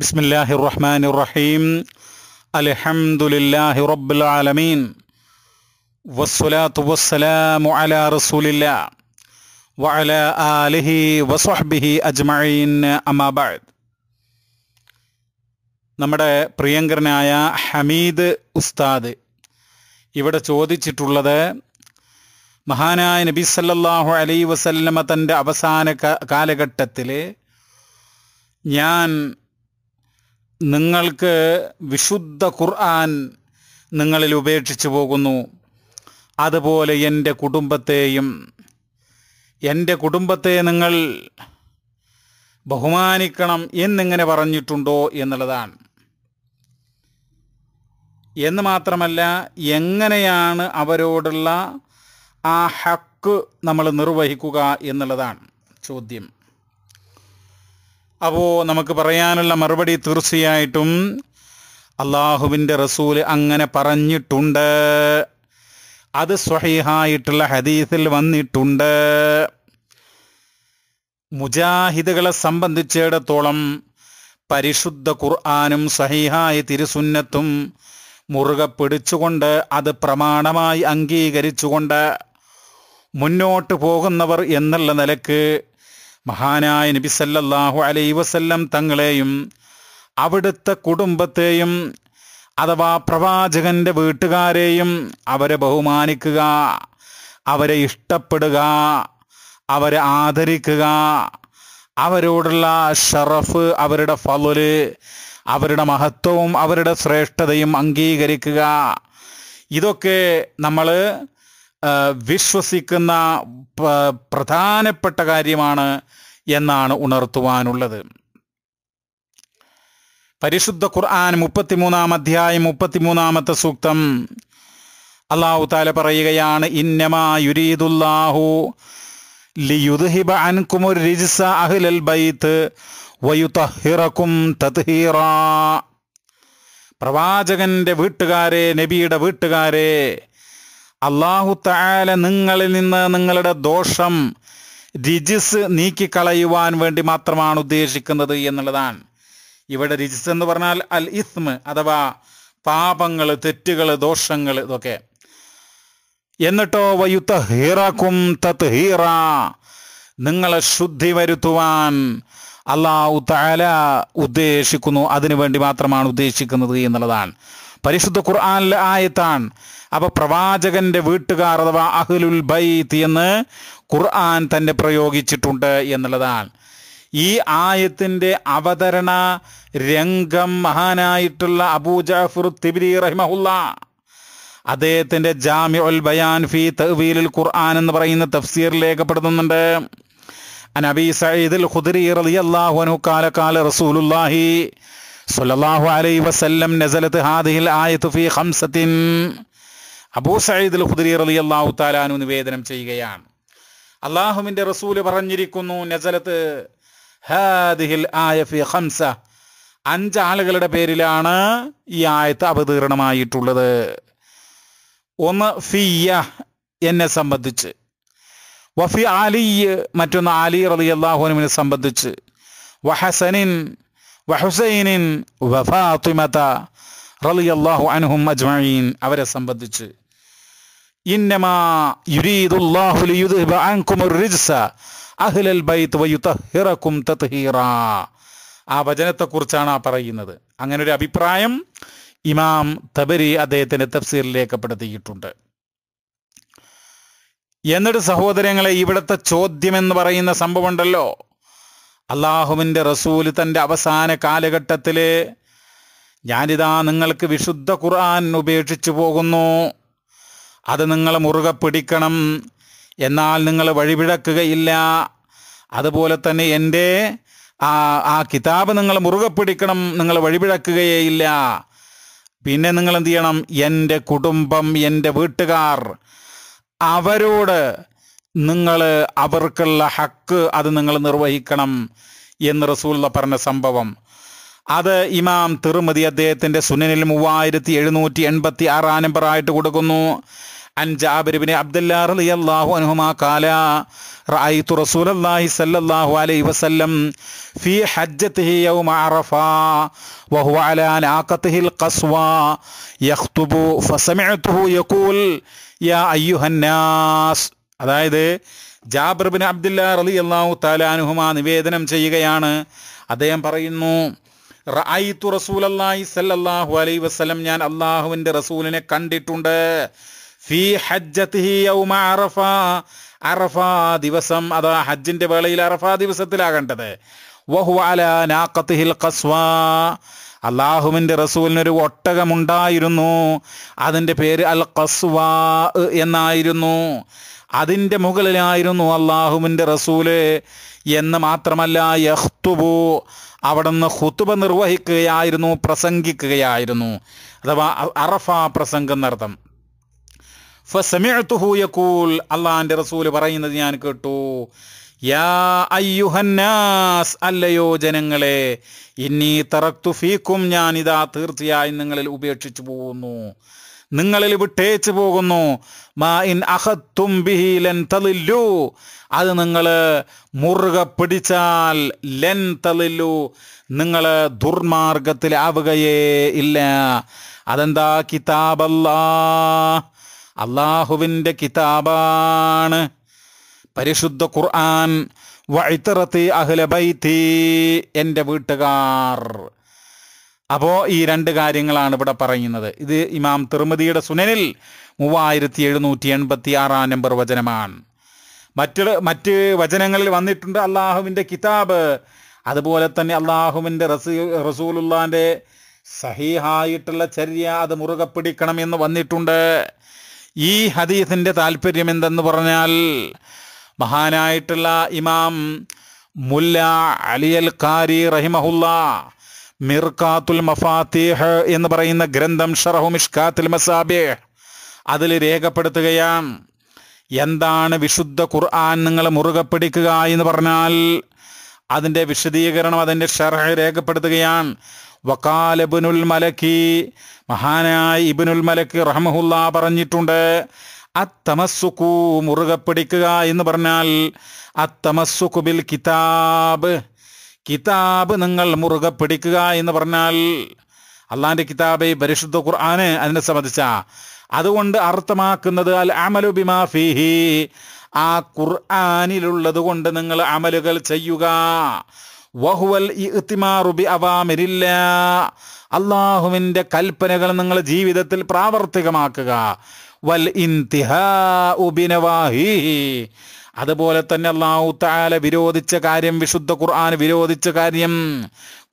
ബിസ്മില്ലാഹി റഹ്മാൻ റഹീം അലഹമുല്ലാഹി റബ്ബുൽ ആലമീൻ വസ്സലാത്തു വസ്സലാമു അലാ റസൂലില്ലാ വഅല ആലിഹി വസ്വഹ്ബിഹി അജ്മഈൻ അമാബാദ് നമ്മുടെ പ്രിയങ്കരനായ ഹമീദ് ഉസ്താദ് ഇവിടെ ചോദിച്ചിട്ടുള്ളത് മഹാനായ നബി സല്ലല്ലാഹു അലൈ വസല്ലമ തൻ്റെ അവസാന കാലഘട്ടത്തിൽ ഞാൻ നിങ്ങൾക്ക് വിശുദ്ധ ഖുർആൻ നിങ്ങളിൽ ഉപേക്ഷിച്ചു പോകുന്നു അതുപോലെ എൻ്റെ കുടുംബത്തെയും എൻ്റെ കുടുംബത്തെ നിങ്ങൾ ബഹുമാനിക്കണം എന്നിങ്ങനെ പറഞ്ഞിട്ടുണ്ടോ എന്നുള്ളതാണ് എന്ന് മാത്രമല്ല എങ്ങനെയാണ് അവരോടുള്ള ആ ഹക്ക് നമ്മൾ നിർവഹിക്കുക എന്നുള്ളതാണ് ചോദ്യം അപ്പോൾ നമുക്ക് പറയാനുള്ള മറുപടി തീർച്ചയായിട്ടും അള്ളാഹുവിൻ്റെ റസൂല് അങ്ങനെ പറഞ്ഞിട്ടുണ്ട് അത് സ്വഹീഹായിട്ടുള്ള ഹദീസിൽ വന്നിട്ടുണ്ട് മുജാഹിദുകളെ സംബന്ധിച്ചിടത്തോളം പരിശുദ്ധ ഖുർആാനും സഹീഹായ തിരുസുന്നത്തും മുറുകെ പിടിച്ചുകൊണ്ട് അത് പ്രമാണമായി അംഗീകരിച്ചുകൊണ്ട് മുന്നോട്ട് പോകുന്നവർ എന്നുള്ള നിലക്ക് മഹാനായ നബി സല്ലല്ലാഹു അലൈ വസല്ലം തങ്ങളെയും അവിടുത്തെ കുടുംബത്തെയും അഥവാ പ്രവാചകന്റെ വീട്ടുകാരെയും അവരെ ബഹുമാനിക്കുക അവരെ ഇഷ്ടപ്പെടുക അവരെ ആദരിക്കുക അവരോടുള്ള ഷറഫ് അവരുടെ ഫലുല് അവരുടെ മഹത്വവും അവരുടെ ശ്രേഷ്ഠതയും അംഗീകരിക്കുക ഇതൊക്കെ നമ്മൾ വിശ്വസിക്കുന്ന പ്രധാനപ്പെട്ട കാര്യമാണ് എന്നാണ് ഉണർത്തുവാനുള്ളത് പരിശുദ്ധ ഖുർആൻ മുപ്പത്തിമൂന്നാം അധ്യായം മുപ്പത്തിമൂന്നാമത്തെ സൂക്തം അള്ളാഹു താല പറയുകയാണ് ഇന്നമാ ലിയുദ്ഹിബ അൻകുമുർ റിജ്സ അഹ്ലൽ ബൈത്ത് വയുതഹിറക്കും തത്ഹീറ പ്രവാചകന്റെ വീട്ടുകാരെ നബിയുടെ വീട്ടുകാരെ അള്ളാഹു താല നിങ്ങളിൽ നിന്ന് നിങ്ങളുടെ ദോഷം രിജിസ് നീക്കിക്കളയുവാൻ വേണ്ടി മാത്രമാണ് ഉദ്ദേശിക്കുന്നത് എന്നുള്ളതാണ് ഇവിടെ രിജിസ് എന്ന് പറഞ്ഞാൽ അൽ ഇസ്മ് അഥവാ പാപങ്ങൾ തെറ്റുകൾ ദോഷങ്ങൾ ഇതൊക്കെ എന്നിട്ടോ വയുത്ത ഹീറക്കും തത് ഹീറ നിങ്ങളെ ശുദ്ധി വരുത്തുവാൻ അള്ളാഹു താല ഉദ്ദേശിക്കുന്നു അതിനു വേണ്ടി മാത്രമാണ് ഉദ്ദേശിക്കുന്നത് എന്നുള്ളതാണ് പരിശുദ്ധ ഖുർആാനിലെ ആയത്താണ് അപ്പോൾ പ്രവാചകന്റെ വീട്ടുകാർ അഥവാ അഹ്ലുൽ ബൈത്ത് എന്ന് ഖുർആൻ തന്നെ പ്രയോഗിച്ചിട്ടുണ്ട് എന്നുള്ളതാണ് ഈ ആയത്തിൻ്റെ അവതരണ രംഗം മഹാനായിട്ടുള്ള അബൂജാഫുർ തിബിരി റഹിമഹുല്ല അദ്ദേഹത്തിൻ്റെ ജാമ്യ ഉൽ ബയാൻ ഫി തവീലുൽ ഖുർആൻ എന്ന് പറയുന്ന തഫ്സീർ രേഖപ്പെടുത്തുന്നുണ്ട് عن أبي سعيد الخدري رضي الله عنه قال قال رسول الله صلى الله عليه وسلم نزلت هذه الآية في خمسة അബൂ സയ്യിദ് അൽ ഖുദരി റലി അള്ളാഹു താലാനു നിവേദനം ചെയ്യുകയാണ് അള്ളാഹുവിൻ്റെ റസൂല് പറഞ്ഞിരിക്കുന്നു നസലത്ത് ഹാദിഹിൽ ആയ ഫി ഹംസ അഞ്ച് ആളുകളുടെ പേരിലാണ് ഈ ആയത്ത് അവതീർണമായിട്ടുള്ളത് ഒന്ന് ഫിയ എന്നെ സംബന്ധിച്ച് വഫി അലി മറ്റൊന്ന് അലി റലി അള്ളാഹുനുവിനെ സംബന്ധിച്ച് വഹസനിൻ വഹുസൈനിൻ വഫാത്തിമത റലി അള്ളാഹു അൻഹും അജ്മീൻ അവരെ സംബന്ധിച്ച് ഇന്നമാ യുരീദുല്ലാഹു ബൈത്ത് ആ വചനത്തെക്കുറിച്ചാണ് ആ പറയുന്നത് അങ്ങനെ ഒരു അഭിപ്രായം ഇമാം തബരി അദ്ദേഹത്തിന്റെ തഫ്സീറിലേക്ക് രേഖപ്പെടുത്തിയിട്ടുണ്ട് എന്നിട്ട് സഹോദരങ്ങളെ ഇവിടുത്തെ ചോദ്യം എന്ന് പറയുന്ന സംഭവമുണ്ടല്ലോ അള്ളാഹുവിൻ്റെ റസൂൽ തൻ്റെ അവസാന കാലഘട്ടത്തിൽ ഞാനിതാ നിങ്ങൾക്ക് വിശുദ്ധ ഖുർആൻ ഉപേക്ഷിച്ചു പോകുന്നു അത് നിങ്ങൾ മുറുകെ പിടിക്കണം എന്നാൽ നിങ്ങൾ വഴിപിഴക്കുകയില്ല അതുപോലെ തന്നെ എൻ്റെ ആ ആ കിതാബ് നിങ്ങൾ മുറുകെ പിടിക്കണം നിങ്ങൾ വഴിപിഴക്കുകയേയില്ല പിന്നെ നിങ്ങൾ എന്ത് ചെയ്യണം എൻ്റെ കുടുംബം എൻ്റെ വീട്ടുകാർ അവരോട് നിങ്ങൾ അവർക്കുള്ള ഹക്ക് അത് നിങ്ങൾ നിർവഹിക്കണം എന്ന് റസൂള്ള പറഞ്ഞ സംഭവം അത് ഇമാം തിരുമതി അദ്ദേഹത്തിൻ്റെ സുനനിൽ മൂവായിരത്തി എഴുന്നൂറ്റി എൺപത്തി ആറാം നമ്പറായിട്ട് കൊടുക്കുന്നു അതായത് ജാബർബിന് അബ്ദുല്ലാ റലി അള്ളാഹു താലാനുഹുമ നിവേദനം ചെയ്യുകയാണ് അദ്ദേഹം പറയുന്നു റസൂൽ അള്ളാഹി സല്ലാഹു അലൈ വസ്ലം ഞാൻ അള്ളാഹുവിൻ്റെ റസൂലിനെ കണ്ടിട്ടുണ്ട് ഫീ ഹജ്ജത്തിഹി യൗമ അറഫ അറഫ ദിവസം അതാ ഹജ്ജിന്റെ വേളയിൽ അറഫ ദിവസത്തിലാകേണ്ടത് വഹു അല നാക്കത്തിഹിൽ ഖസ്വ അള്ളാഹുവിൻ്റെ റസൂലിനൊരു ഒട്ടകമുണ്ടായിരുന്നു അതിൻ്റെ പേര് അൽ ഖസ്വാ എന്നായിരുന്നു അതിൻ്റെ മുകളിലായിരുന്നു അള്ളാഹുവിൻ്റെ റസൂല് എന്ന് മാത്രമല്ല യഹ്തുബു അവിടുന്ന് ഹുത്തുബ നിർവഹിക്കുകയായിരുന്നു പ്രസംഗിക്കുകയായിരുന്നു അഥവാ അറഫ പ്രസംഗം എന്നർത്ഥം യക്കൂൽ അള്ളാഹാൻ്റെ റസൂല് പറയുന്നത് ഞാൻ കേട്ടു യാ അല്ലയോ ജനങ്ങളെ ഇനി തറക്തു ഫീക്കും ഞാൻ ഇതാ തീർച്ചയായും നിങ്ങളിൽ ഉപേക്ഷിച്ചു പോകുന്നു നിങ്ങളിൽ വിട്ടേച്ചു പോകുന്നു മാ ഇൻ അഹത്തും ബിഹി തലില്ലു അത് നിങ്ങൾ മുറുക പിടിച്ചാൽ ലെൻ തലില്ലു നിങ്ങൾ ദുർമാർഗത്തിലാവുകയേ ഇല്ല അതെന്താ കിതാബല്ലാ അള്ളാഹുവിൻ്റെ കിതാബാണ് പരിശുദ്ധ ഖുർആൻ വഴിത്തറത്ത് അഹ്ലബൈത്തി എൻ്റെ വീട്ടുകാർ അപ്പോൾ ഈ രണ്ട് കാര്യങ്ങളാണ് ഇവിടെ പറയുന്നത് ഇത് ഇമാം തിർമതിയുടെ സുനനിൽ മൂവായിരത്തി എഴുന്നൂറ്റി എൺപത്തി ആറാം നമ്പർ വചനമാണ് മറ്റു മറ്റ് വചനങ്ങളിൽ വന്നിട്ടുണ്ട് അള്ളാഹുവിൻ്റെ കിതാബ് അതുപോലെ തന്നെ അള്ളാഹുവിൻ്റെ റസൂ റസൂലുള്ളാൻ്റെ സഹിഹായിട്ടുള്ള ചര്യ അത് മുറുകെ പിടിക്കണം എന്ന് വന്നിട്ടുണ്ട് ഈ ഹദീസിൻ്റെ താല്പര്യം എന്തെന്ന് പറഞ്ഞാൽ മഹാനായിട്ടുള്ള ഇമാം മുല്ല അലിയൽ കാരി റഹിമഹുല്ല മിർക്കാത്തുൽ മഫാത്തിഹ് എന്ന് പറയുന്ന ഗ്രന്ഥം ഷറഹു മിഷ്കാത്തുൽ മസാബേ അതിൽ രേഖപ്പെടുത്തുകയാണ് എന്താണ് വിശുദ്ധ ഖുർആൻ നിങ്ങൾ മുറുകെ പിടിക്കുക എന്ന് പറഞ്ഞാൽ അതിൻ്റെ വിശദീകരണം അതിൻ്റെ ഷർഹ് രേഖപ്പെടുത്തുകയാണ് വക്കാലബുനുൽ മലക്കി മഹാനായ ഇബിനുൽ മലക്കി റഹമഹുല്ല പറഞ്ഞിട്ടുണ്ട് അത്തമസ്സുക്കു മുറുകെ പിടിക്കുക എന്ന് പറഞ്ഞാൽ അത്തമസ്സുക്കു ബിൽ കിതാബ് കിതാബ് നിങ്ങൾ മുറുകെ പിടിക്കുക എന്ന് പറഞ്ഞാൽ അള്ളാന്റെ കിതാബ് പരിശുദ്ധ ഖുർആാന് അതിനെ സംബന്ധിച്ച അതുകൊണ്ട് അർത്ഥമാക്കുന്നത് അൽ അമലു ബിമാ ഫീഹി ആ ഖുർആാനിലുള്ളത് കൊണ്ട് നിങ്ങൾ അമലുകൾ ചെയ്യുക വഹുവൽ ഇത്തിമാറുബി അവാമിരില്ല അള്ളാഹുവിൻ്റെ കൽപ്പനകൾ നിങ്ങൾ ജീവിതത്തിൽ പ്രാവർത്തികമാക്കുക വൽ ഉബിനവാഹി അതുപോലെ തന്നെ അള്ളാഹു താല വിരോധിച്ച കാര്യം വിശുദ്ധ ഖുർആൻ വിരോധിച്ച കാര്യം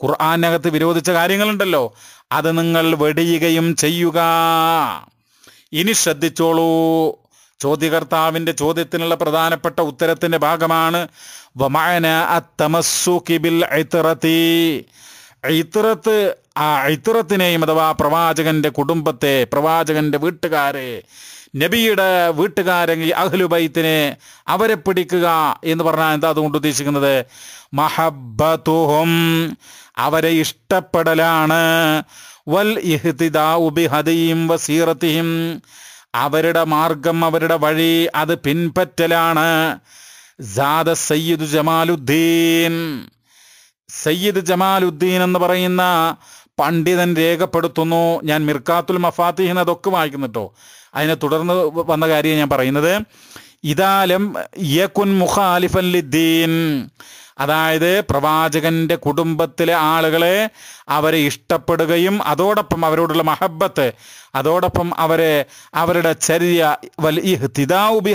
ഖുർആാനകത്ത് വിരോധിച്ച കാര്യങ്ങളുണ്ടല്ലോ അത് നിങ്ങൾ വെടിയുകയും ചെയ്യുക ഇനി ശ്രദ്ധിച്ചോളൂ ചോദ്യകർത്താവിൻ്റെ ചോദ്യത്തിനുള്ള പ്രധാനപ്പെട്ട ഉത്തരത്തിൻ്റെ ഭാഗമാണ് ഐത്തിറത്ത് ആ അഥവാ പ്രവാചകന്റെ കുടുംബത്തെ പ്രവാചകന്റെ വീട്ടുകാരെ നബിയുടെ വീട്ടുകാരെ അഹ്ലുബൈത്തിനെ അവരെ പിടിക്കുക എന്ന് പറഞ്ഞാൽ എന്താ അതുകൊണ്ട് ഉദ്ദേശിക്കുന്നത് മഹബത്തുഹും അവരെ ഇഷ്ടപ്പെടലാണ് വൽ ഇഹ്തിദാ ഉബിഹദിയും ഹദിയും വസീറത്തിയും അവരുടെ മാർഗം അവരുടെ വഴി അത് പിൻപറ്റലാണ് ജാദ സയ്യിദ് ജമാലുദ്ദീൻ സയ്യിദ് ജമാലുദ്ദീൻ എന്ന് പറയുന്ന പണ്ഡിതൻ രേഖപ്പെടുത്തുന്നു ഞാൻ മിർക്കാത്തുൽ മഫാത്തിഹിൻ അതൊക്കെ വായിക്കുന്നുട്ടോ അതിനെ തുടർന്ന് വന്ന കാര്യം ഞാൻ പറയുന്നത് ഇതാലം യകുൻ മുഖാലിഫൻ ലിദ്ദീൻ അതായത് പ്രവാചകന്റെ കുടുംബത്തിലെ ആളുകളെ അവരെ ഇഷ്ടപ്പെടുകയും അതോടൊപ്പം അവരോടുള്ള മഹബത്ത് അതോടൊപ്പം അവരെ അവരുടെ ചര്യ വൽ ഇഹ്തിദാവ്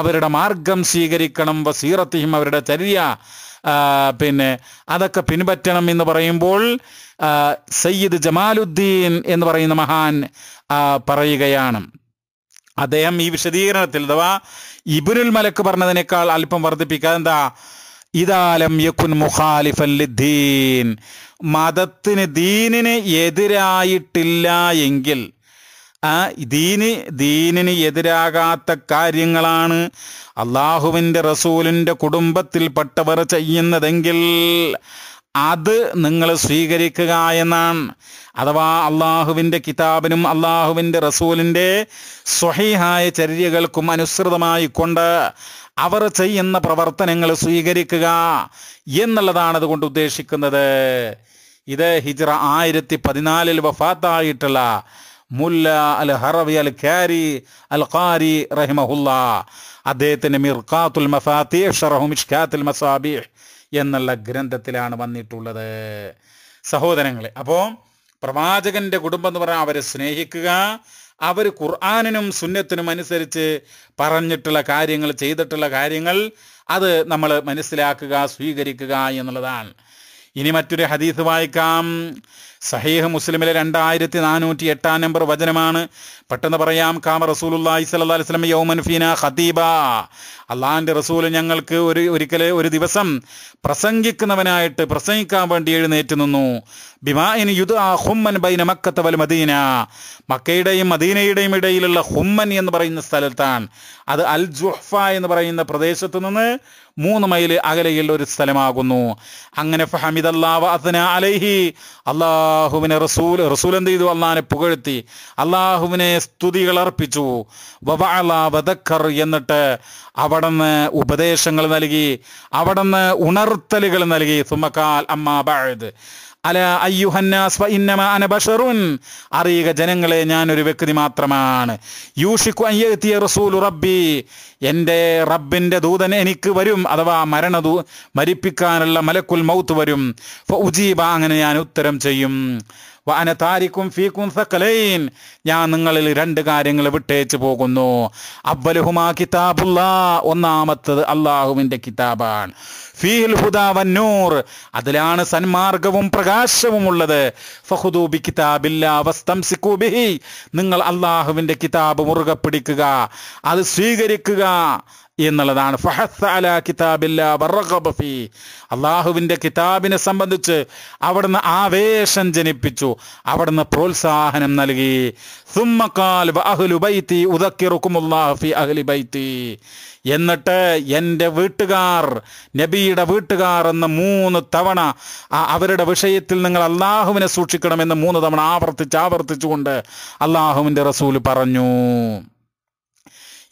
അവരുടെ മാർഗം സ്വീകരിക്കണം വസീറത്തിയും അവരുടെ ചര്യ പിന്നെ അതൊക്കെ പിൻപറ്റണം എന്ന് പറയുമ്പോൾ സയ്യിദ് ജമാലുദ്ദീൻ എന്ന് പറയുന്ന മഹാൻ പറയുകയാണ് അദ്ദേഹം ഈ വിശദീകരണത്തിൽ അഥവാ ഇബുനുൽ മലക്ക് പറഞ്ഞതിനേക്കാൾ അല്പം വർദ്ധിപ്പിക്കുക എന്താ ഇതാലം യക്കുൻ മുഖാലിഫൻ ലിദ്ദീൻ മതത്തിന് ദീനിന് എതിരായിട്ടില്ല എങ്കിൽ ആ ദീന് ദീനിന് എതിരാകാത്ത കാര്യങ്ങളാണ് അള്ളാഹുവിൻ്റെ റസൂലിൻ്റെ കുടുംബത്തിൽപ്പെട്ടവർ ചെയ്യുന്നതെങ്കിൽ അത് നിങ്ങൾ സ്വീകരിക്കുക എന്നാണ് അഥവാ അള്ളാഹുവിൻ്റെ കിതാബിനും അള്ളാഹുവിൻ്റെ റസൂലിൻ്റെ സ്വഹീഹായ ചര്യകൾക്കും അനുസൃതമായിക്കൊണ്ട് അവർ ചെയ്യുന്ന പ്രവർത്തനങ്ങൾ സ്വീകരിക്കുക എന്നുള്ളതാണ് അതുകൊണ്ട് ഉദ്ദേശിക്കുന്നത് ഇത് ഹിജ്റ ആയിരത്തി പതിനാലിൽ വഫാത്തായിട്ടുള്ള മുല്ല അൽ ഹറവി അൽ ഖാരി അൽ ഖാരി റഹിമഹുല്ല അദ്ദേഹത്തിൻ്റെ മിർഖാത്തുൽ മഫാത്തി ഷറഹുമിഷ്ഖാത്തുൽ മസാബിഹ് എന്നുള്ള ഗ്രന്ഥത്തിലാണ് വന്നിട്ടുള്ളത് സഹോദരങ്ങളെ അപ്പോൾ പ്രവാചകന്റെ കുടുംബം എന്ന് പറഞ്ഞാൽ അവരെ സ്നേഹിക്കുക അവർ ഖുർആാനിനും സുന്നത്തിനും അനുസരിച്ച് പറഞ്ഞിട്ടുള്ള കാര്യങ്ങൾ ചെയ്തിട്ടുള്ള കാര്യങ്ങൾ അത് നമ്മൾ മനസ്സിലാക്കുക സ്വീകരിക്കുക എന്നുള്ളതാണ് ഇനി മറ്റൊരു ഹദീസ് വായിക്കാം സഹീഹ് മുസ്ലിമിലെ രണ്ടായിരത്തി നാനൂറ്റി എട്ടാം നമ്പർ വചനമാണ് പെട്ടെന്ന് പറയാം കാമ റസൂലുല്ലാഹി സല്ലാ യൗമൻ ഫീന ഖതീബ അള്ളാഹിൻ്റെ റസൂൽ ഞങ്ങൾക്ക് ഒരു ഒരിക്കൽ ഒരു ദിവസം പ്രസംഗിക്കുന്നവനായിട്ട് പ്രസംഗിക്കാൻ വേണ്ടി എഴുന്നേറ്റ് നിന്നു ബിമാഇൻ യുദ് ആ ഹുമ്മൻ ബൈന മക്കത്ത് വൽ മദീന മക്കയുടെയും മദീനയുടെയും ഇടയിലുള്ള ഹുമ്മൻ എന്ന് പറയുന്ന സ്ഥലത്താണ് അത് അൽ ജുഹ്ഫ എന്ന് പറയുന്ന പ്രദേശത്ത് നിന്ന് മൂന്ന് മൈൽ അകലെയുള്ള ഒരു സ്ഥലമാകുന്നു അങ്ങനെ ഫഹമിദ് അള്ളാഹ് അലൈഹി അള്ളാഹ് അള്ളാഹുവിനെ റസൂൽ റസൂൽ എന്ത് ചെയ്തു അള്ളഹാനെ പുകഴ്ത്തി അള്ളാഹുവിനെ സ്തുതികൾ അർപ്പിച്ചു വബദക്കർ എന്നിട്ട് അവിടുന്ന് ഉപദേശങ്ങൾ നൽകി അവിടുന്ന് ഉണർത്തലുകൾ നൽകി സുമക്കാൽ അമ്മാബാഴ് അല അയ്യുഹന്നാസ് അന ബഷറുൻ അറിയുക ജനങ്ങളെ ഞാനൊരു വ്യക്തി മാത്രമാണ് യൂഷിക്കു അയ്യത്തിയ റസൂലു റബ്ബി എൻ്റെ റബ്ബിൻ്റെ ദൂതൻ എനിക്ക് വരും അഥവാ മരണദൂ മരിപ്പിക്കാനുള്ള മലക്കുൽ മൗത്ത് വരും ഉജീബ അങ്ങനെ ഞാൻ ഉത്തരം ചെയ്യും വന താരിക്കും ഫീക്കും സക്കലൈൻ ഞാൻ നിങ്ങളിൽ രണ്ട് കാര്യങ്ങൾ വിട്ടേച്ച് പോകുന്നു അബ്ബലഹുമാ കിതാബുള്ള ഒന്നാമത്തത് അള്ളാഹുവിൻ്റെ കിതാബാണ് ഫീൽ ഹുദാവന്നൂർ അതിലാണ് സന്മാർഗവും പ്രകാശവും ഉള്ളത് ഫഹുദൂബി കിതാബില്ല നിങ്ങൾ അള്ളാഹുവിൻ്റെ കിതാബ് മുറുകെ പിടിക്കുക അത് സ്വീകരിക്കുക എന്നുള്ളതാണ് ഫഹസ് അല കിതാബില്ല ബി അള്ളാഹുവിൻ്റെ കിതാബിനെ സംബന്ധിച്ച് അവിടുന്ന് ആവേശം ജനിപ്പിച്ചു അവിടുന്ന് പ്രോത്സാഹനം നൽകി അഹ്ലി എന്നിട്ട് എൻ്റെ വീട്ടുകാർ നബിയുടെ വീട്ടുകാർ എന്ന് മൂന്ന് തവണ അവരുടെ വിഷയത്തിൽ നിങ്ങൾ അള്ളാഹുവിനെ സൂക്ഷിക്കണമെന്ന് മൂന്ന് തവണ ആവർത്തിച്ച് ആവർത്തിച്ചുകൊണ്ട് അള്ളാഹുവിൻ്റെ റസൂൽ പറഞ്ഞു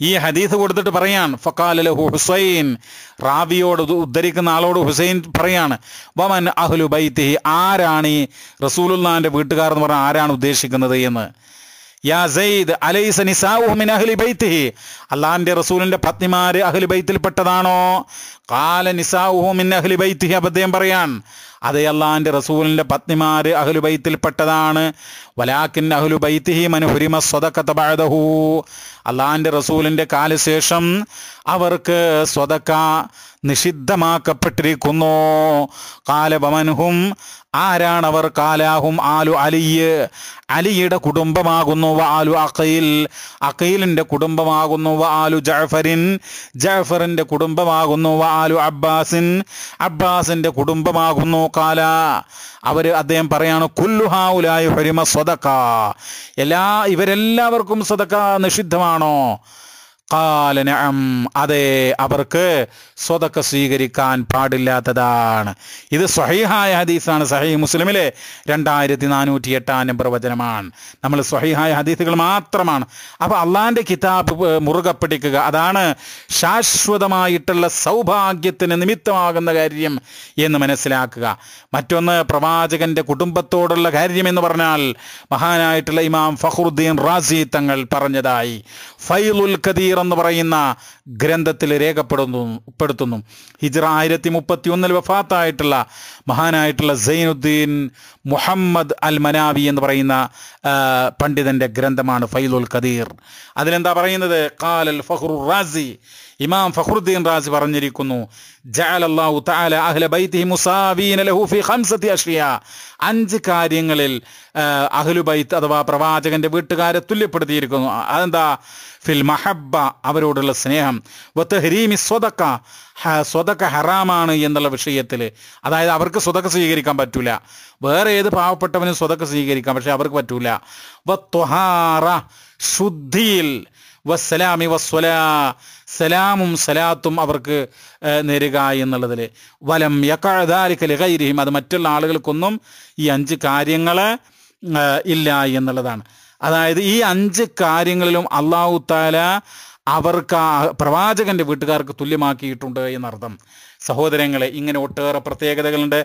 ഈ ഹദീസ് കൊടുത്തിട്ട് പറയാൻ ഫക്കാല ലഹു ഹുസൈൻ റാബിയോട് ഉദ്ധരിക്കുന്ന ആളോട് ഹുസൈൻ പറയാണ് വമൻ അഹ്ലു ബൈത്തിഹി ആരാണ് ഈ റസൂലുല്ലാൻ്റെ വീട്ടുകാർ എന്ന് പറഞ്ഞാൽ ആരാണ് ഉദ്ദേശിക്കുന്നത് എന്ന് യാ സെയ്ദ് അലൈസ നിസാഉഹുമിൻ അഹ്ലി ബൈത്തിഹി അള്ളാഹിൻ്റെ റസൂലിൻ്റെ പത്നിമാർ അഹ്ലി ബൈത്തിൽപ്പെട്ടതാണോ കാല നിസാഉഹുമിൻ അഹ്ലി ബൈത്തിഹി അബദ്ധം പറയാൻ അതേ അള്ളാഹിൻ്റെ റസൂലിൻ്റെ പത്നിമാർ അഹ്ലു ബൈത്തിൽപ്പെട്ടതാണ് വലാക്കിൻ അഹ്ലു ബൈത്തിഹി മനുഹുരിമ സ്വതക്കത്തബഴതഹൂ അള്ളാഹിൻ്റെ റസൂലിന്റെ കാലശേഷം അവർക്ക് സ്വതക്ക നിഷിദ്ധമാക്കപ്പെട്ടിരിക്കുന്നു കാലബമൻഹും ആരാണവർ കാലാഹും ആലു അലിയ് അലിയുടെ കുടുംബമാകുന്നു വ ആലു അഖയിൽ അഖയിലിൻ്റെ കുടുംബമാകുന്നു വ ആലു ജഫറിൻ ജഫറിൻ്റെ കുടുംബമാകുന്നു വ ആലു അബ്ബാസിൻ അബ്ബാസിൻ്റെ കുടുംബമാകുന്നു കാല അവർ അദ്ദേഹം പറയാണ് കുല്ലുഹാവുലായി ഹരിമ സ്വതക്ക എല്ലാ ഇവരെല്ലാവർക്കും സ്വതക്ക നിഷിദ്ധമാണ് നിർമ്മാണോ കാലനം അതെ അവർക്ക് സ്വതക്ക സ്വീകരിക്കാൻ പാടില്ലാത്തതാണ് ഇത് സ്വഹീഹായ ഹദീസാണ് സഹീ മുസ്ലിമിലെ രണ്ടായിരത്തി നാനൂറ്റി എട്ടാം നമ്പർ വചനമാണ് നമ്മൾ സ്വഹീഹായ ഹദീസുകൾ മാത്രമാണ് അപ്പോൾ അള്ളാൻ്റെ കിതാബ് മുറുക പിടിക്കുക അതാണ് ശാശ്വതമായിട്ടുള്ള സൗഭാഗ്യത്തിന് നിമിത്തമാകുന്ന കാര്യം എന്ന് മനസ്സിലാക്കുക മറ്റൊന്ന് പ്രവാചകൻ്റെ കുടുംബത്തോടുള്ള കാര്യം എന്ന് പറഞ്ഞാൽ മഹാനായിട്ടുള്ള ഇമാം ഫഹ്റുദ്ദീൻ റാസി തങ്ങൾ പറഞ്ഞതായി ഫൈലുൽ കദീർ എന്ന് പറയുന്ന ഗ്രന്ഥത്തിൽ രേഖപ്പെടുന്നു പെടുത്തുന്നു ഹിജ്ര ആയിരത്തി മുപ്പത്തി ഒന്നിൽ വഫാത്തായിട്ടുള്ള മഹാനായിട്ടുള്ള സൈനുദ്ദീൻ മുഹമ്മദ് അൽ മനാവി എന്ന് പറയുന്ന പണ്ഡിതൻ്റെ ഗ്രന്ഥമാണ് ഫൈലുൽ ഖദീർ അതിലെന്താ പറയുന്നത് കാലൽ ഫഹ്റു റാസി ഇമാം ഫഹ്റുദ്ദീൻ റാസി പറഞ്ഞിരിക്കുന്നു തആല അഹ്ല ബൈതിഹി ലഹു ഖംസതി അഞ്ച് കാര്യങ്ങളിൽ അഹ്ലു ബൈത്ത് അഥവാ പ്രവാചകന്റെ വീട്ടുകാരെ തുല്യപ്പെടുത്തിയിരിക്കുന്നു അതെന്താ ഫിൽ മഹബ്ബ അവരോടുള്ള സ്നേഹം വത്തഹരീമി സ്വതക്ക സ്വതക്ക ഹറാമാണ് എന്നുള്ള വിഷയത്തിൽ അതായത് അവർക്ക് സ്വതക്ക സ്വീകരിക്കാൻ പറ്റൂല വേറെ ഏത് പാവപ്പെട്ടവനും സ്വതക്ക സ്വീകരിക്കാം പക്ഷെ അവർക്ക് പറ്റൂല വത്വഹാറ ശുദ്ധിയിൽ വസ്സലാമി വസ്വലാ സലാമും സലാത്തും അവർക്ക് നേരുക എന്നുള്ളതിൽ വലം യക്കാലിക്കലിഹൈരിഹിം അത് മറ്റുള്ള ആളുകൾക്കൊന്നും ഈ അഞ്ച് കാര്യങ്ങൾ ഇല്ല എന്നുള്ളതാണ് അതായത് ഈ അഞ്ച് കാര്യങ്ങളിലും അള്ളാഹു താല അവർക്ക് പ്രവാചകന്റെ വീട്ടുകാർക്ക് തുല്യമാക്കിയിട്ടുണ്ട് എന്നർത്ഥം സഹോദരങ്ങളെ ഇങ്ങനെ ഒട്ടേറെ പ്രത്യേകതകളുണ്ട്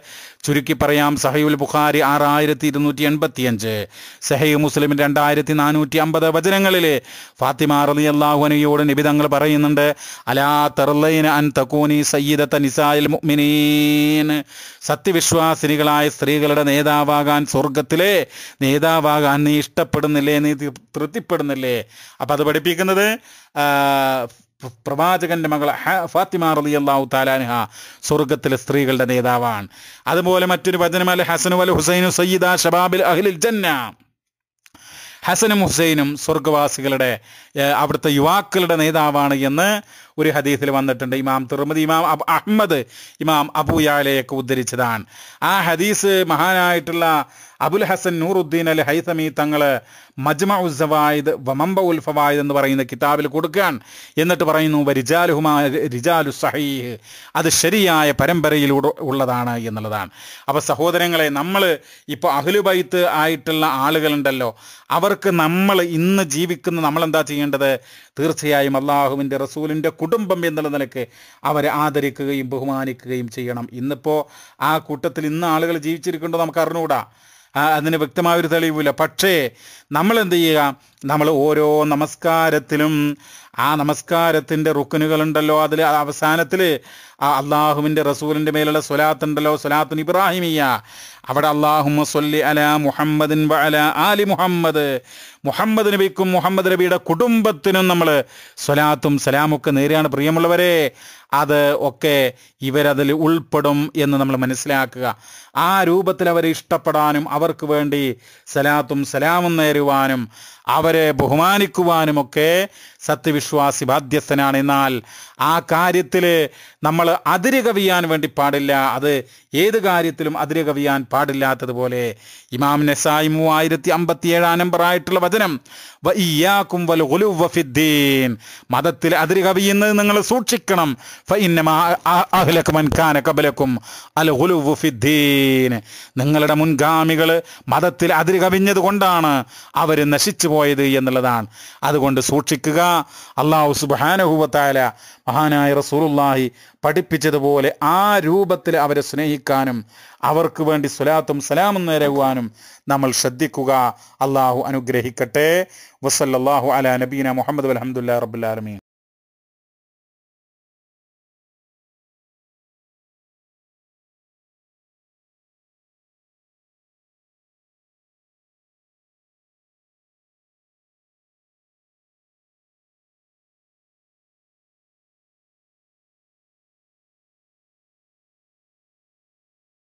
ചുരുക്കി പറയാം സഹയുൽ ബുഖാരി ആറായിരത്തി ഇരുന്നൂറ്റി എൺപത്തി അഞ്ച് സഹയ് മുസ്ലിം രണ്ടായിരത്തി നാനൂറ്റി അമ്പത് വചനങ്ങളിൽ ഫാത്തിമ റലി അള്ളാഹുനയോട് നിബിതങ്ങൾ പറയുന്നുണ്ട് അലാ തെർലൈന അൻ തക്കൂനി സയ്യിദത്ത നിസായിൽ മുഅ്മിനീൻ സത്യവിശ്വാസിനികളായ സ്ത്രീകളുടെ നേതാവാകാൻ സ്വർഗത്തിലെ നേതാവാകാൻ നീ ഇഷ്ടപ്പെടുന്നില്ലേ നീ തൃപ്തിപ്പെടുന്നില്ലേ അപ്പം അത് പഠിപ്പിക്കുന്നത് പ്രവാചകൻ്റെ മകൾ ഫാത്തിമ റലി അള്ളാഹു താലാൻഹ സ്വർഗത്തിലെ സ്ത്രീകളുടെ നേതാവാണ് അതുപോലെ മറ്റൊരു വചനം അൽ ഹസനു അൽ ഹുസൈനു സയ്യിദ ഷബാബിൽ അഹ്ലിൽ ജന്ന ഹസനും ഹുസൈനും സ്വർഗവാസികളുടെ അവിടുത്തെ യുവാക്കളുടെ നേതാവാണ് എന്ന് ഒരു ഹദീസിൽ വന്നിട്ടുണ്ട് ഇമാം തിർമതി ഇമാം അഹമ്മദ് ഇമാം അബുയാലയൊക്കെ ഉദ്ധരിച്ചതാണ് ആ ഹദീസ് മഹാനായിട്ടുള്ള അബുൽ ഹസൻ നൂറുദ്ദീൻ അൽ ഹൈസമി തങ്ങൾ മജ്മ ഉൽ സവായിദ് വമംബ ഉൽ ഫവായിദ് എന്ന് പറയുന്ന കിതാബിൽ കൊടുക്കുകയാണ് എന്നിട്ട് പറയുന്നു റിജാലുഹുമാ റിജാലു സഹീഹ് അത് ശരിയായ പരമ്പരയിലൂടെ ഉള്ളതാണ് എന്നുള്ളതാണ് അപ്പോൾ സഹോദരങ്ങളെ നമ്മൾ ഇപ്പോൾ അഹ്ലുബൈത്ത് ആയിട്ടുള്ള ആളുകളുണ്ടല്ലോ അവർ അവർക്ക് നമ്മൾ ഇന്ന് ജീവിക്കുന്ന നമ്മൾ എന്താ ചെയ്യേണ്ടത് തീർച്ചയായും അള്ളാഹുവിൻ്റെ റസൂലിൻ്റെ കുടുംബം എന്നുള്ള നിലയ്ക്ക് അവരെ ആദരിക്കുകയും ബഹുമാനിക്കുകയും ചെയ്യണം ഇന്നിപ്പോൾ ആ കൂട്ടത്തിൽ ഇന്ന് ആളുകൾ ജീവിച്ചിരിക്കുന്നുണ്ടോ നമുക്ക് അറിഞ്ഞുകൂടാ അതിന് വ്യക്തമായ ഒരു തെളിവില്ല പക്ഷേ നമ്മൾ എന്ത് ചെയ്യുക നമ്മൾ ഓരോ നമസ്കാരത്തിലും ആ നമസ്കാരത്തിൻ്റെ റുക്കനുകളുണ്ടല്ലോ അതിൽ അവസാനത്തിൽ ആ അള്ളാഹുവിൻ്റെ റസൂലിൻ്റെ മേലുള്ള ഉണ്ടല്ലോ സ്വലാത്തുൻ ഇബ്രാഹിമിയ അവിടെ അള്ളാഹുമ്മ സൊല്ലി അല മുഹമ്മദിൻ അല ആലി മുഹമ്മദ് മുഹമ്മദ് നബിക്കും മുഹമ്മദ് നബിയുടെ കുടുംബത്തിനും നമ്മൾ സ്വലാത്തും സലാമൊക്കെ നേരെയാണ് പ്രിയമുള്ളവരെ അത് ഒക്കെ ഇവരതിൽ ഉൾപ്പെടും എന്ന് നമ്മൾ മനസ്സിലാക്കുക ആ രൂപത്തിൽ അവരെ ഇഷ്ടപ്പെടാനും അവർക്ക് വേണ്ടി സലാത്തും സലാമും നേരുവാനും അവരെ ബഹുമാനിക്കുവാനും ഒക്കെ സത്യവിശ്വ വിശ്വാസി ബാധ്യസ്ഥനാണ് എന്നാൽ ആ കാര്യത്തിൽ നമ്മൾ അതിര് കവിയാൻ വേണ്ടി പാടില്ല അത് ഏത് കാര്യത്തിലും അതിര് കവിയാൻ പാടില്ലാത്തതുപോലെ ഇമാം നസായി മൂവായിരത്തി അമ്പത്തി ഏഴാം ആയിട്ടുള്ള വചനം വയ്യാക്കും വൽ ഒലുവഫിദ്ദീൻ മതത്തിൽ അതിര് കവിയുന്നത് നിങ്ങൾ സൂക്ഷിക്കണം അഹ്ലക്കുമൻഖാന കബലക്കും അൽ ഒലുവുഫിദ്ദീൻ നിങ്ങളുടെ മുൻഗാമികൾ മതത്തിൽ അതിര് കവിഞ്ഞത് കൊണ്ടാണ് അവർ നശിച്ചു പോയത് എന്നുള്ളതാണ് അതുകൊണ്ട് സൂക്ഷിക്കുക അള്ളാഹു സുബാനഹുബത്തായ മഹാനായ റസൂലുള്ളാഹി പഠിപ്പിച്ചതുപോലെ ആ രൂപത്തിൽ അവരെ സ്നേഹിക്കാനും അവർക്ക് വേണ്ടി സ്വലാത്തും സലാമും നേരകുവാനും നമ്മൾ ശ്രദ്ധിക്കുക അള്ളാഹു അനുഗ്രഹിക്കട്ടെ വസല്ലാഹു അല നബീന മുഹമ്മദ് അലഹമുല്ല റബുല്ലാലമീൻ